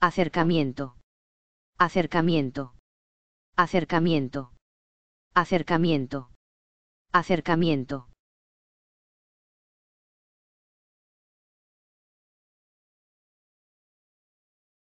Acercamiento. Acercamiento. Acercamiento. Acercamiento. Acercamiento.